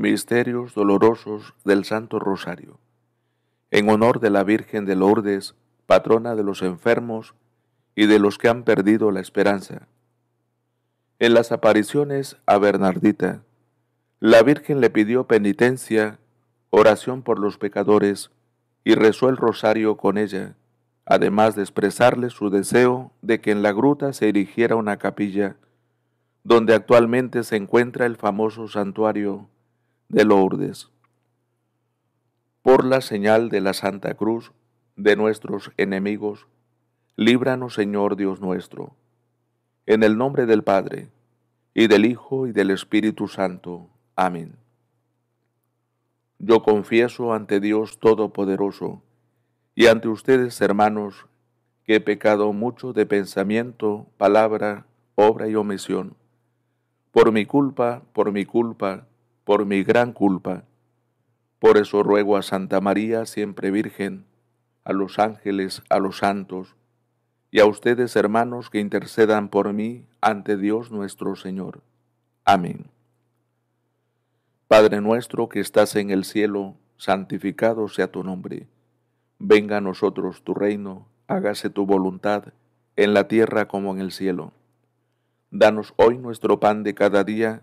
Misterios dolorosos del Santo Rosario. En honor de la Virgen de Lourdes, patrona de los enfermos y de los que han perdido la esperanza. En las apariciones a Bernardita, la Virgen le pidió penitencia, oración por los pecadores y rezó el rosario con ella, además de expresarle su deseo de que en la gruta se erigiera una capilla, donde actualmente se encuentra el famoso santuario de Lourdes. Por la señal de la Santa Cruz de nuestros enemigos, líbranos Señor Dios nuestro. En el nombre del Padre, y del Hijo, y del Espíritu Santo. Amén. Yo confieso ante Dios Todopoderoso, y ante ustedes, hermanos, que he pecado mucho de pensamiento, palabra, obra y omisión. Por mi culpa, por mi culpa, por mi gran culpa. Por eso ruego a Santa María, siempre Virgen, a los ángeles, a los santos, y a ustedes hermanos que intercedan por mí ante Dios nuestro Señor. Amén. Padre nuestro que estás en el cielo, santificado sea tu nombre. Venga a nosotros tu reino, hágase tu voluntad, en la tierra como en el cielo. Danos hoy nuestro pan de cada día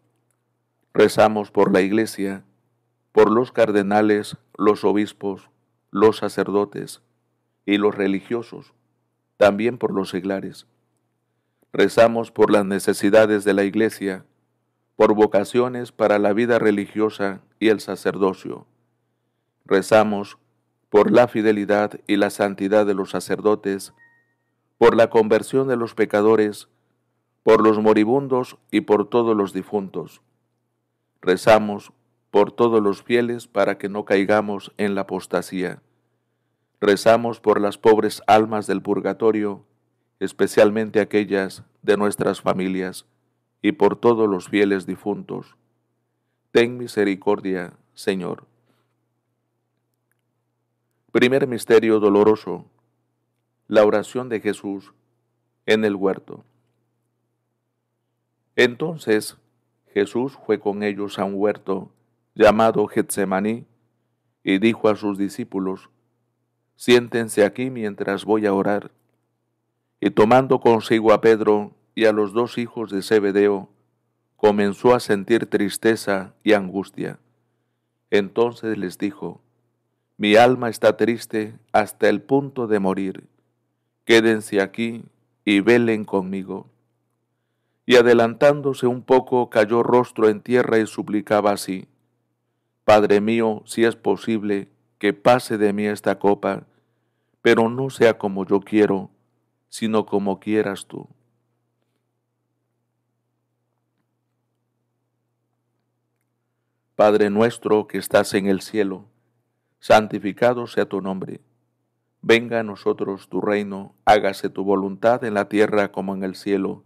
Rezamos por la Iglesia, por los cardenales, los obispos, los sacerdotes y los religiosos, también por los seglares. Rezamos por las necesidades de la Iglesia, por vocaciones para la vida religiosa y el sacerdocio. Rezamos por la fidelidad y la santidad de los sacerdotes, por la conversión de los pecadores, por los moribundos y por todos los difuntos. Rezamos por todos los fieles para que no caigamos en la apostasía. Rezamos por las pobres almas del purgatorio, especialmente aquellas de nuestras familias, y por todos los fieles difuntos. Ten misericordia, Señor. Primer misterio doloroso. La oración de Jesús en el huerto. Entonces Jesús fue con ellos a un huerto llamado Getsemaní y dijo a sus discípulos, siéntense aquí mientras voy a orar. Y tomando consigo a Pedro y a los dos hijos de Zebedeo, comenzó a sentir tristeza y angustia. Entonces les dijo, mi alma está triste hasta el punto de morir, quédense aquí y velen conmigo y adelantándose un poco cayó rostro en tierra y suplicaba así, Padre mío, si es posible, que pase de mí esta copa, pero no sea como yo quiero, sino como quieras tú. Padre nuestro que estás en el cielo, santificado sea tu nombre. Venga a nosotros tu reino, hágase tu voluntad en la tierra como en el cielo.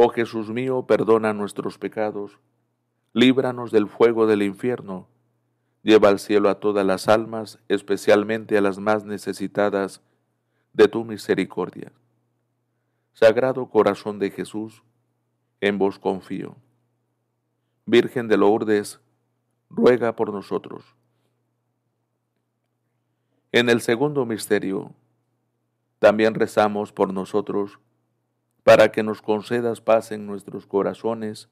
Oh Jesús mío, perdona nuestros pecados, líbranos del fuego del infierno, lleva al cielo a todas las almas, especialmente a las más necesitadas de tu misericordia. Sagrado corazón de Jesús, en vos confío. Virgen de Lourdes, ruega por nosotros. En el segundo misterio, también rezamos por nosotros, para que nos concedas paz en nuestros corazones,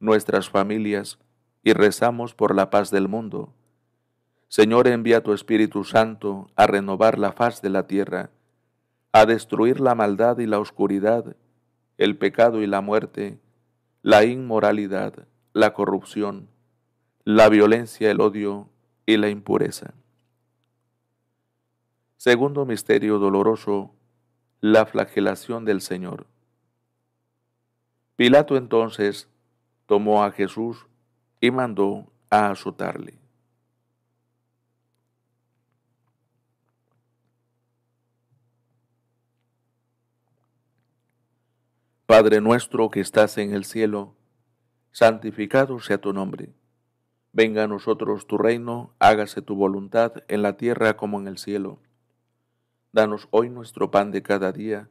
nuestras familias, y rezamos por la paz del mundo. Señor, envía tu Espíritu Santo a renovar la faz de la tierra, a destruir la maldad y la oscuridad, el pecado y la muerte, la inmoralidad, la corrupción, la violencia, el odio y la impureza. Segundo misterio doloroso, la flagelación del Señor. Pilato entonces tomó a Jesús y mandó a azotarle. Padre nuestro que estás en el cielo, santificado sea tu nombre. Venga a nosotros tu reino, hágase tu voluntad en la tierra como en el cielo. Danos hoy nuestro pan de cada día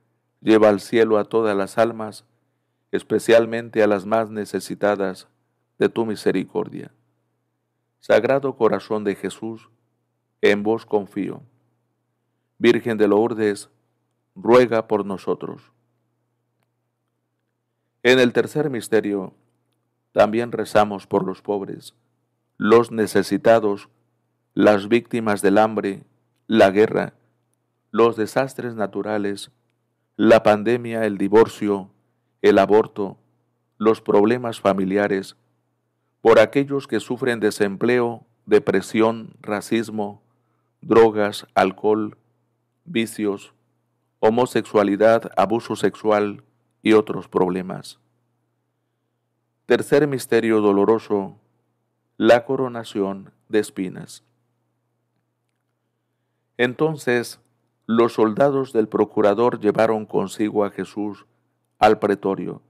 Lleva al cielo a todas las almas, especialmente a las más necesitadas de tu misericordia. Sagrado Corazón de Jesús, en vos confío. Virgen de Lourdes, ruega por nosotros. En el tercer misterio, también rezamos por los pobres, los necesitados, las víctimas del hambre, la guerra, los desastres naturales la pandemia, el divorcio, el aborto, los problemas familiares, por aquellos que sufren desempleo, depresión, racismo, drogas, alcohol, vicios, homosexualidad, abuso sexual y otros problemas. Tercer misterio doloroso, la coronación de espinas. Entonces los soldados del procurador llevaron consigo a Jesús al pretorio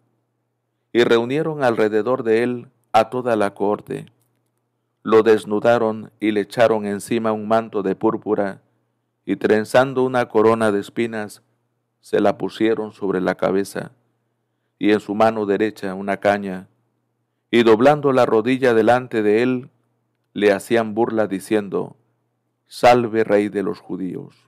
y reunieron alrededor de él a toda la corte. Lo desnudaron y le echaron encima un manto de púrpura y trenzando una corona de espinas, se la pusieron sobre la cabeza y en su mano derecha una caña, y doblando la rodilla delante de él, le hacían burla diciendo, Salve rey de los judíos.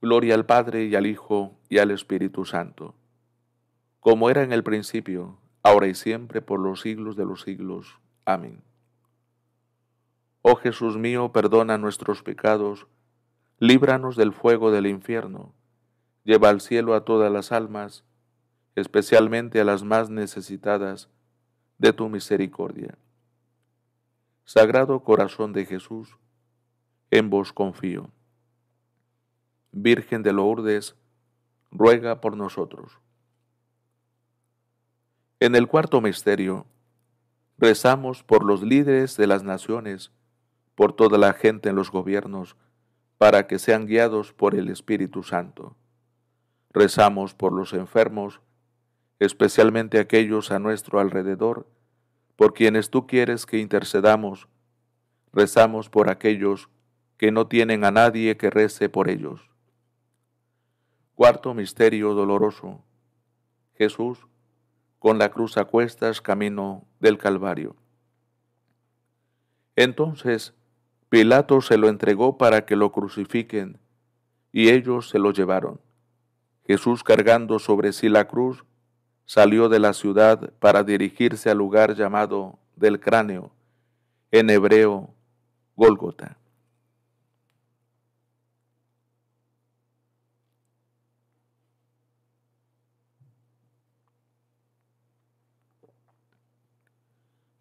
Gloria al Padre y al Hijo y al Espíritu Santo, como era en el principio, ahora y siempre, por los siglos de los siglos. Amén. Oh Jesús mío, perdona nuestros pecados, líbranos del fuego del infierno, lleva al cielo a todas las almas, especialmente a las más necesitadas de tu misericordia. Sagrado Corazón de Jesús, en vos confío. Virgen de Lourdes, ruega por nosotros. En el cuarto misterio, rezamos por los líderes de las naciones, por toda la gente en los gobiernos, para que sean guiados por el Espíritu Santo. Rezamos por los enfermos, especialmente aquellos a nuestro alrededor, por quienes tú quieres que intercedamos. Rezamos por aquellos que no tienen a nadie que rece por ellos. Cuarto misterio doloroso. Jesús, con la cruz a cuestas, camino del Calvario. Entonces Pilato se lo entregó para que lo crucifiquen, y ellos se lo llevaron. Jesús, cargando sobre sí la cruz, salió de la ciudad para dirigirse al lugar llamado del cráneo, en hebreo, Gólgota.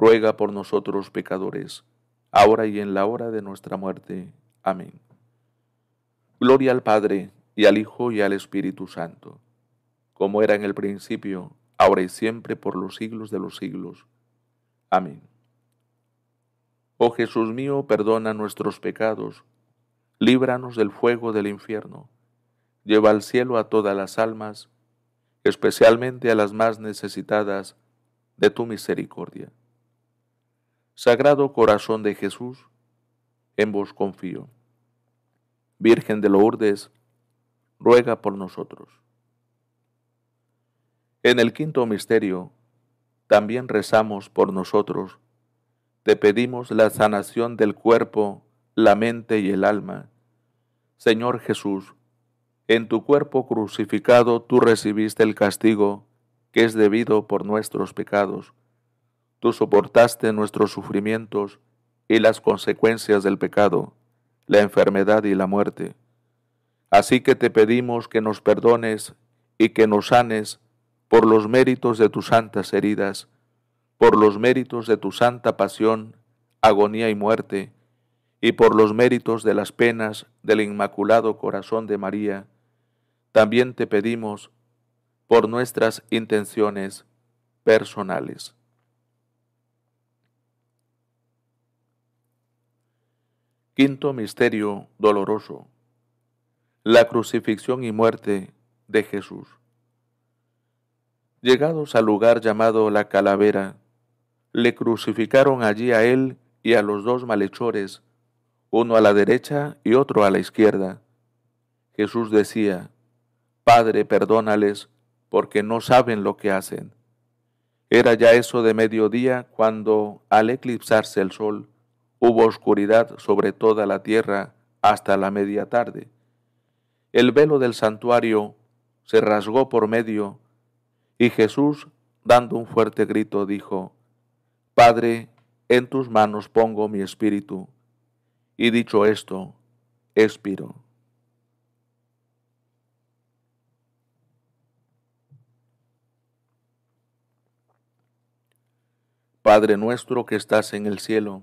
ruega por nosotros pecadores, ahora y en la hora de nuestra muerte. Amén. Gloria al Padre, y al Hijo, y al Espíritu Santo, como era en el principio, ahora y siempre, por los siglos de los siglos. Amén. Oh Jesús mío, perdona nuestros pecados, líbranos del fuego del infierno, lleva al cielo a todas las almas, especialmente a las más necesitadas de tu misericordia. Sagrado Corazón de Jesús, en vos confío. Virgen de Lourdes, ruega por nosotros. En el quinto misterio, también rezamos por nosotros. Te pedimos la sanación del cuerpo, la mente y el alma. Señor Jesús, en tu cuerpo crucificado tú recibiste el castigo que es debido por nuestros pecados Tú soportaste nuestros sufrimientos y las consecuencias del pecado, la enfermedad y la muerte. Así que te pedimos que nos perdones y que nos sanes por los méritos de tus santas heridas, por los méritos de tu santa pasión, agonía y muerte, y por los méritos de las penas del Inmaculado Corazón de María. También te pedimos por nuestras intenciones personales. Quinto Misterio Doloroso. La crucifixión y muerte de Jesús. Llegados al lugar llamado la calavera, le crucificaron allí a él y a los dos malhechores, uno a la derecha y otro a la izquierda. Jesús decía, Padre, perdónales, porque no saben lo que hacen. Era ya eso de mediodía cuando, al eclipsarse el sol, Hubo oscuridad sobre toda la tierra hasta la media tarde. El velo del santuario se rasgó por medio y Jesús, dando un fuerte grito, dijo, Padre, en tus manos pongo mi espíritu. Y dicho esto, expiro. Padre nuestro que estás en el cielo,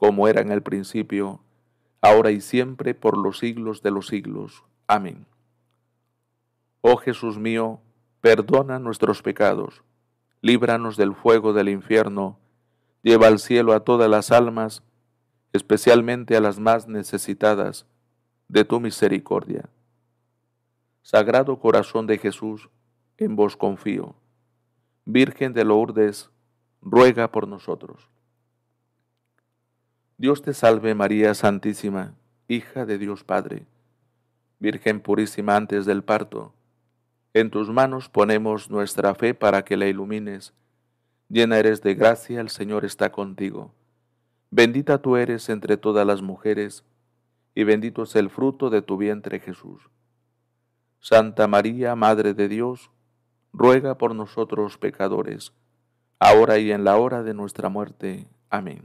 como era en el principio, ahora y siempre, por los siglos de los siglos. Amén. Oh Jesús mío, perdona nuestros pecados, líbranos del fuego del infierno, lleva al cielo a todas las almas, especialmente a las más necesitadas de tu misericordia. Sagrado Corazón de Jesús, en vos confío. Virgen de Lourdes, ruega por nosotros. Dios te salve María Santísima, hija de Dios Padre, Virgen purísima antes del parto. En tus manos ponemos nuestra fe para que la ilumines. Llena eres de gracia, el Señor está contigo. Bendita tú eres entre todas las mujeres, y bendito es el fruto de tu vientre Jesús. Santa María, Madre de Dios, ruega por nosotros pecadores, ahora y en la hora de nuestra muerte. Amén.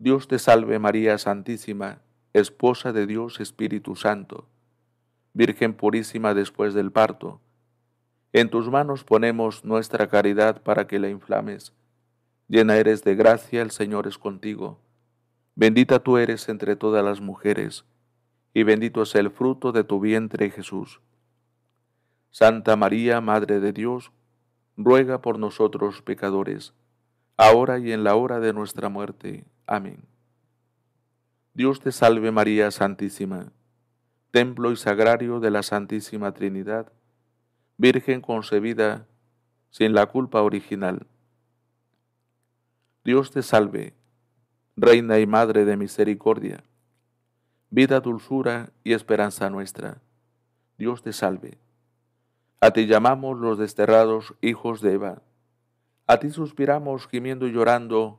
Dios te salve María Santísima, Esposa de Dios Espíritu Santo, Virgen purísima después del parto. En tus manos ponemos nuestra caridad para que la inflames. Llena eres de gracia, el Señor es contigo. Bendita tú eres entre todas las mujeres, y bendito es el fruto de tu vientre Jesús. Santa María, Madre de Dios, ruega por nosotros pecadores, ahora y en la hora de nuestra muerte. Amén. Dios te salve María Santísima, templo y sagrario de la Santísima Trinidad, Virgen concebida sin la culpa original. Dios te salve, Reina y Madre de Misericordia, vida, dulzura y esperanza nuestra. Dios te salve. A ti llamamos los desterrados hijos de Eva. A ti suspiramos gimiendo y llorando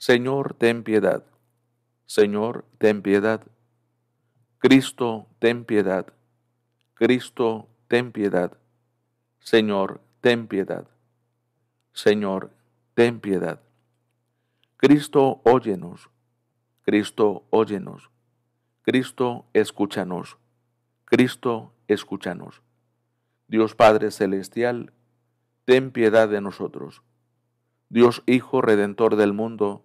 Señor, ten piedad. Señor, ten piedad. Cristo, ten piedad. Cristo, ten piedad. Señor, ten piedad. Señor, ten piedad. Cristo, óyenos. Cristo, óyenos. Cristo, escúchanos. Cristo, escúchanos. Dios Padre Celestial, ten piedad de nosotros. Dios Hijo Redentor del mundo,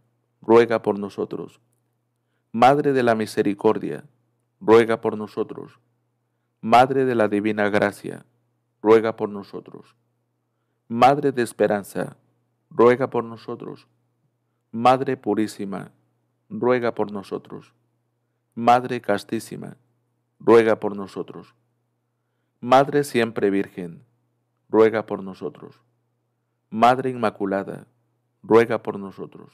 ruega por nosotros. Madre de la Misericordia, ruega por nosotros. Madre de la Divina Gracia, ruega por nosotros. Madre de Esperanza, ruega por nosotros. Madre Purísima, ruega por nosotros. Madre Castísima, ruega por nosotros. Madre Siempre Virgen, ruega por nosotros. Madre Inmaculada, ruega por nosotros.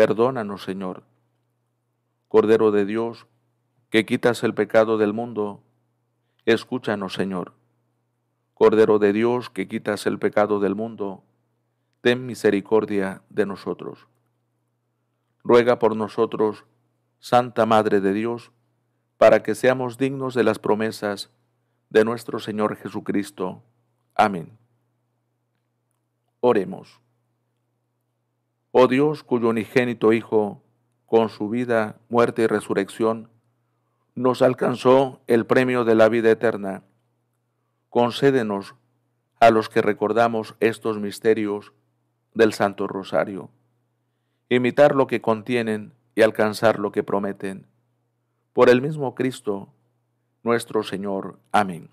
Perdónanos, Señor. Cordero de Dios, que quitas el pecado del mundo, escúchanos, Señor. Cordero de Dios, que quitas el pecado del mundo, ten misericordia de nosotros. Ruega por nosotros, Santa Madre de Dios, para que seamos dignos de las promesas de nuestro Señor Jesucristo. Amén. Oremos. Oh Dios, cuyo unigénito Hijo, con su vida, muerte y resurrección, nos alcanzó el premio de la vida eterna. Concédenos a los que recordamos estos misterios del Santo Rosario, imitar lo que contienen y alcanzar lo que prometen. Por el mismo Cristo, nuestro Señor. Amén.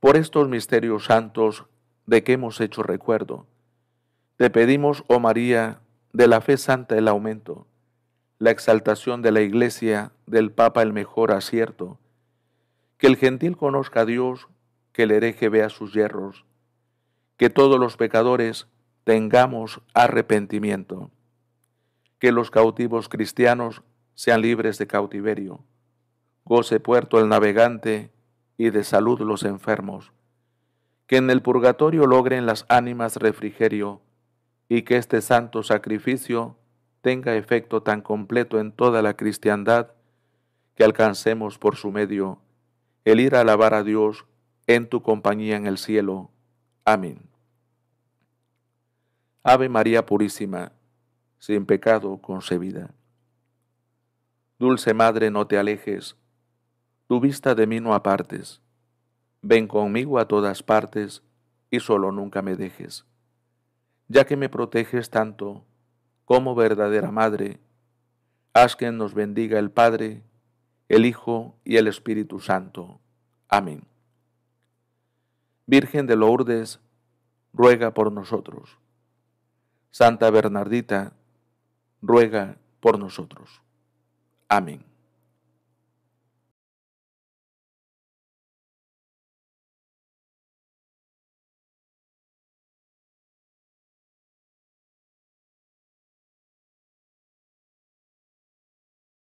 Por estos misterios santos de que hemos hecho recuerdo, te pedimos, oh María, de la fe santa el aumento, la exaltación de la Iglesia, del Papa el mejor acierto, que el gentil conozca a Dios, que el hereje vea sus yerros. que todos los pecadores tengamos arrepentimiento, que los cautivos cristianos sean libres de cautiverio, goce puerto el navegante y de salud los enfermos, que en el purgatorio logren las ánimas refrigerio, y que este santo sacrificio tenga efecto tan completo en toda la cristiandad que alcancemos por su medio el ir a alabar a Dios en tu compañía en el cielo. Amén. Ave María Purísima, sin pecado concebida. Dulce Madre, no te alejes, tu vista de mí no apartes. Ven conmigo a todas partes y solo nunca me dejes ya que me proteges tanto como verdadera madre. Haz que nos bendiga el Padre, el Hijo y el Espíritu Santo. Amén. Virgen de Lourdes, ruega por nosotros. Santa Bernardita, ruega por nosotros. Amén.